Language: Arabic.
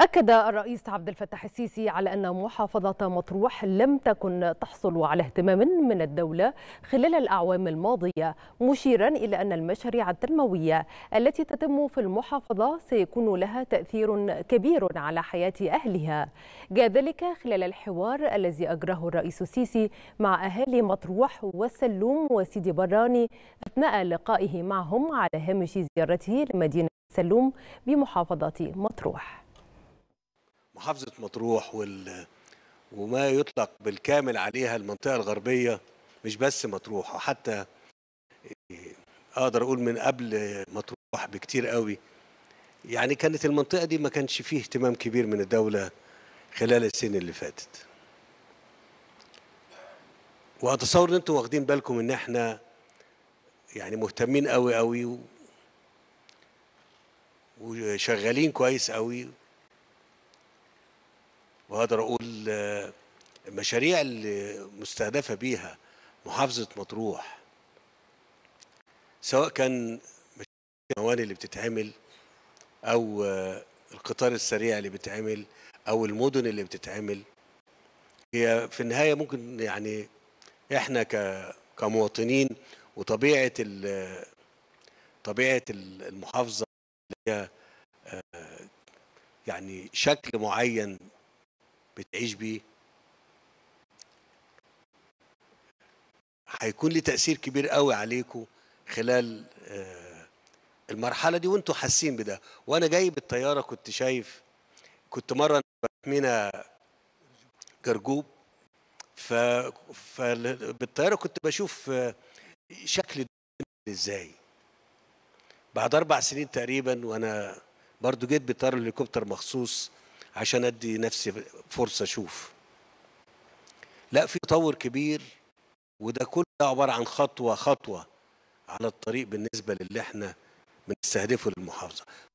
أكد الرئيس عبد الفتاح السيسي على أن محافظة مطروح لم تكن تحصل على اهتمام من الدولة خلال الأعوام الماضية مشيرا إلى أن المشاريع التنموية التي تتم في المحافظة سيكون لها تأثير كبير على حياة أهلها جاء ذلك خلال الحوار الذي أجراه الرئيس السيسي مع أهالي مطروح والسلوم وسيدي براني أثناء لقائه معهم على هامش زيارته لمدينة السلوم بمحافظة مطروح محافظة مطروح وال وما يطلق بالكامل عليها المنطقة الغربية مش بس مطروح وحتى اقدر اقول من قبل مطروح بكتير قوي يعني كانت المنطقة دي ما كانش فيه اهتمام كبير من الدولة خلال السنين اللي فاتت واتصور ان انتم واخدين بالكم ان احنا يعني مهتمين قوي قوي وشغالين كويس قوي واقدر اقول آه، المشاريع اللي مستهدفه بيها محافظه مطروح سواء كان الموانئ اللي بتتعمل او آه، القطار السريع اللي بتتعمل او المدن اللي بتتعمل هي في النهايه ممكن يعني احنا كمواطنين وطبيعه طبيعه المحافظه اللي هي آه، يعني شكل معين بتعيش بيه هيكون لي تأثير كبير قوي عليكم خلال آه، المرحلة دي وانتوا حاسين بده وانا جاي بالطيارة كنت شايف كنت مرة مينا جرجوب ف... فبالطيارة كنت بشوف آه، شكل ازاي بعد أربع سنين تقريبا وانا برضو جيت بطار الهليكوبتر مخصوص عشان ادي نفسي فرصه اشوف لا في تطور كبير وده كله عباره عن خطوه خطوه على الطريق بالنسبه للي احنا بنستهدفه للمحافظه